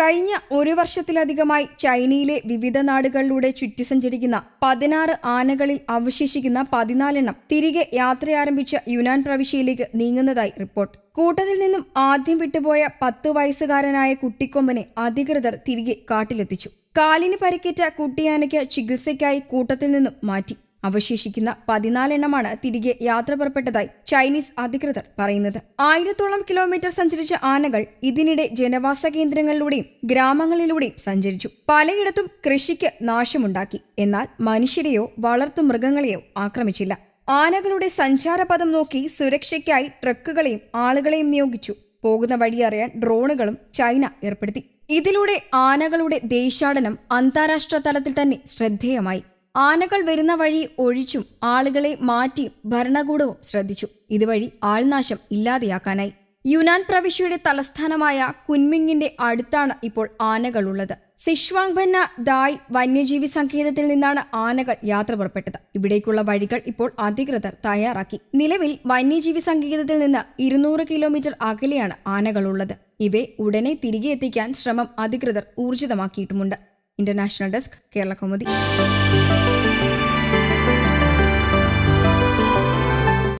കഴിഞ്ഞ ഒരു വർഷത്തിലധികമായി ചൈനയിലെ വിവിധ നാടുകളിലൂടെ ചുറ്റി സഞ്ചരിക്കുന്ന പതിനാറ് ആനകളിൽ അവശേഷിക്കുന്ന പതിനാലെണ്ണം തിരികെ യാത്രയാരംഭിച്ച യുനാൻ പ്രവിശ്യയിലേക്ക് നീങ്ങുന്നതായി റിപ്പോർട്ട് കൂട്ടത്തിൽ നിന്നും ആദ്യം വിട്ടുപോയ പത്ത് വയസ്സുകാരനായ കുട്ടിക്കൊമ്പനെ അധികൃതർ തിരികെ കാട്ടിലെത്തിച്ചു കാലിന് പരിക്കേറ്റ കുട്ടിയാനയ്ക്ക് ചികിത്സയ്ക്കായി കൂട്ടത്തിൽ നിന്നും മാറ്റി അവശേഷിക്കുന്ന പതിനാലെണ്ണമാണ് തിരികെ യാത്ര പുറപ്പെട്ടതായി ചൈനീസ് അധികൃതർ പറയുന്നത് ആയിരത്തോളം കിലോമീറ്റർ സഞ്ചരിച്ച ആനകൾ ഇതിനിടെ ജനവാസ കേന്ദ്രങ്ങളിലൂടെയും ഗ്രാമങ്ങളിലൂടെയും സഞ്ചരിച്ചു പലയിടത്തും കൃഷിക്ക് നാശമുണ്ടാക്കി എന്നാൽ മനുഷ്യരെയോ വളർത്തു മൃഗങ്ങളെയോ ആക്രമിച്ചില്ല ആനകളുടെ സഞ്ചാരപഥം നോക്കി സുരക്ഷയ്ക്കായി ട്രക്കുകളെയും ആളുകളെയും നിയോഗിച്ചു പോകുന്ന വഴി അറിയാൻ ഡ്രോണുകളും ചൈന ഏർപ്പെടുത്തി ഇതിലൂടെ ആനകളുടെ ദേശാടനം അന്താരാഷ്ട്ര തലത്തിൽ തന്നെ ശ്രദ്ധേയമായി ആനകൾ വരുന്ന വഴി ഒഴിച്ചും ആളുകളെ മാറ്റി ഭരണകൂടവും ശ്രദ്ധിച്ചു ഇതുവഴി ആൾനാശം ഇല്ലാതെയാക്കാനായി യുനാൻ പ്രവിശ്യയുടെ തലസ്ഥാനമായ കുൻമിങ്ങിന്റെ അടുത്താണ് ഇപ്പോൾ ആനകളുള്ളത് സിഷ്വാങ്ബന്ന ദായ് വന്യജീവി സങ്കേതത്തിൽ നിന്നാണ് ആനകൾ യാത്ര പുറപ്പെട്ടത് ഇവിടേക്കുള്ള വഴികൾ ഇപ്പോൾ അധികൃതർ തയ്യാറാക്കി നിലവിൽ വന്യജീവി സങ്കേതത്തിൽ നിന്ന് ഇരുന്നൂറ് കിലോമീറ്റർ അകലെയാണ് ആനകളുള്ളത് ഇവയെ ഉടനെ തിരികെ എത്തിക്കാൻ ശ്രമം അധികൃതർ ഊർജിതമാക്കിയിട്ടുമുണ്ട് ഇന്റർനാഷണൽ ഡെസ്ക് കേരള കൗമുദി